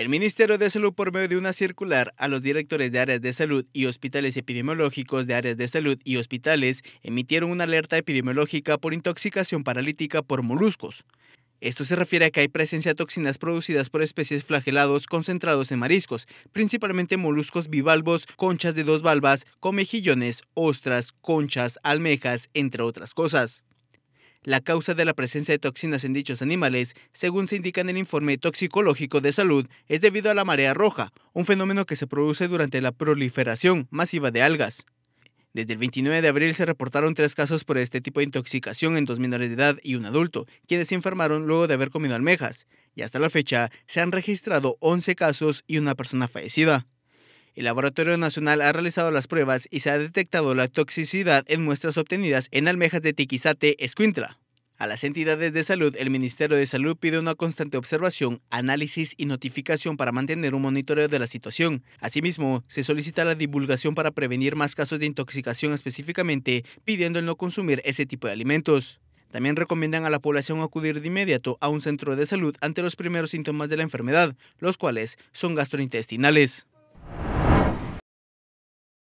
El Ministerio de Salud, por medio de una circular a los directores de áreas de salud y hospitales epidemiológicos de áreas de salud y hospitales, emitieron una alerta epidemiológica por intoxicación paralítica por moluscos. Esto se refiere a que hay presencia de toxinas producidas por especies flagelados concentrados en mariscos, principalmente moluscos bivalvos, conchas de dos valvas, comejillones, ostras, conchas, almejas, entre otras cosas la causa de la presencia de toxinas en dichos animales, según se indica en el informe toxicológico de salud, es debido a la marea roja, un fenómeno que se produce durante la proliferación masiva de algas. Desde el 29 de abril se reportaron tres casos por este tipo de intoxicación en dos menores de edad y un adulto, quienes se enfermaron luego de haber comido almejas, y hasta la fecha se han registrado 11 casos y una persona fallecida. El Laboratorio Nacional ha realizado las pruebas y se ha detectado la toxicidad en muestras obtenidas en almejas de Tiquisate, Escuintla. A las entidades de salud, el Ministerio de Salud pide una constante observación, análisis y notificación para mantener un monitoreo de la situación. Asimismo, se solicita la divulgación para prevenir más casos de intoxicación específicamente, pidiendo el no consumir ese tipo de alimentos. También recomiendan a la población acudir de inmediato a un centro de salud ante los primeros síntomas de la enfermedad, los cuales son gastrointestinales.